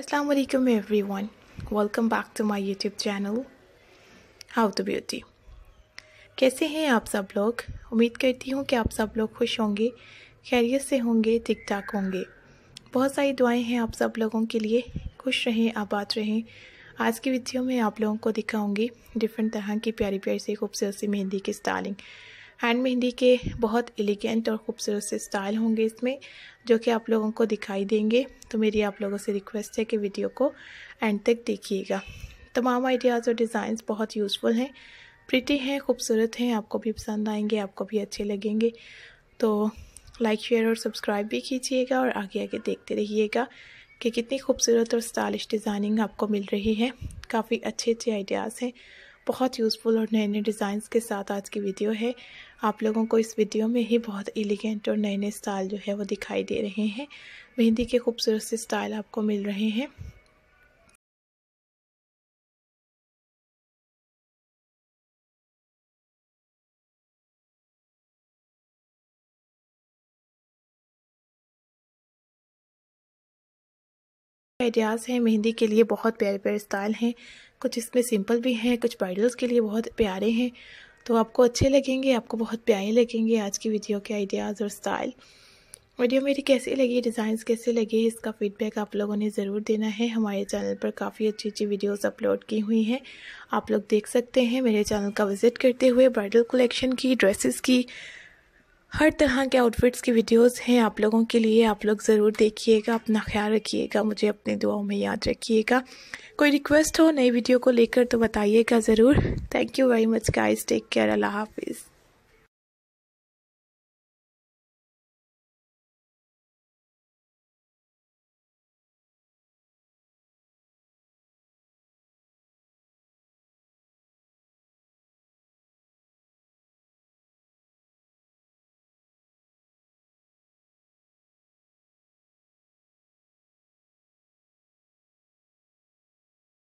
अस्सलाम वालेकुम everyone welcome back to my YouTube channel how to beauty कैसे हैं आप सब लोग उम्मीद करती हूँ कि आप सब लोग खुश होंगे खैरियत से होंगे ठीक ठाक होंगे बहुत सारी दुआएं हैं आप सब लोगों के लिए खुश रहें आबाद रहें आज की वीडियो में आप लोगों को दिखाऊंगी डिफरेंट तरह की प्यारी प्यारी सी खूबसूरत सी मेहंदी की स्टाइलिंग हैंड मेहंदी के बहुत एलिगेंट और ख़ूबसूरत से स्टाइल होंगे इसमें जो कि आप लोगों को दिखाई देंगे तो मेरी आप लोगों से रिक्वेस्ट है कि वीडियो को एंड तक देखिएगा तमाम आइडियाज़ और डिज़ाइंस बहुत यूज़फुल हैं प्रिटी हैं खूबसूरत हैं आपको भी पसंद आएंगे आपको भी अच्छे लगेंगे तो लाइक शेयर और सब्सक्राइब भी कीजिएगा और आगे आगे देखते रहिएगा कि कितनी खूबसूरत और स्टाइलिश डिज़ाइनिंग आपको मिल रही है काफ़ी अच्छे अच्छे आइडियाज़ हैं बहुत यूज़फुल और नए नए डिज़ाइंस के साथ आज की वीडियो है आप लोगों को इस वीडियो में ही बहुत एलिगेंट और नए नए स्टाइल जो है वो दिखाई दे रहे हैं मेहंदी के खूबसूरत से स्टाइल आपको मिल रहे हैं आइडियाज़ हैं मेहंदी के लिए बहुत प्यारे प्यारे स्टाइल हैं कुछ इसमें सिंपल भी हैं कुछ ब्राइडल्स के लिए बहुत प्यारे हैं तो आपको अच्छे लगेंगे आपको बहुत प्यारे लगेंगे आज की वीडियो के आइडियाज़ और स्टाइल वीडियो मेरी कैसी लगी डिज़ाइंस कैसे लगे इसका फीडबैक आप लोगों ने ज़रूर देना है हमारे चैनल पर काफ़ी अच्छी अच्छी वीडियोस अपलोड की हुई हैं आप लोग देख सकते हैं मेरे चैनल का विज़िट करते हुए ब्राइडल कलेक्शन की ड्रेसेस की हर तरह के आउटफिट्स की वीडियोस हैं आप लोगों के लिए आप लोग ज़रूर देखिएगा अपना ख्याल रखिएगा मुझे अपनी दुआओं में याद रखिएगा कोई रिक्वेस्ट हो नई वीडियो को लेकर तो बताइएगा ज़रूर thank you very much guys take care अल्लाह हाफिज़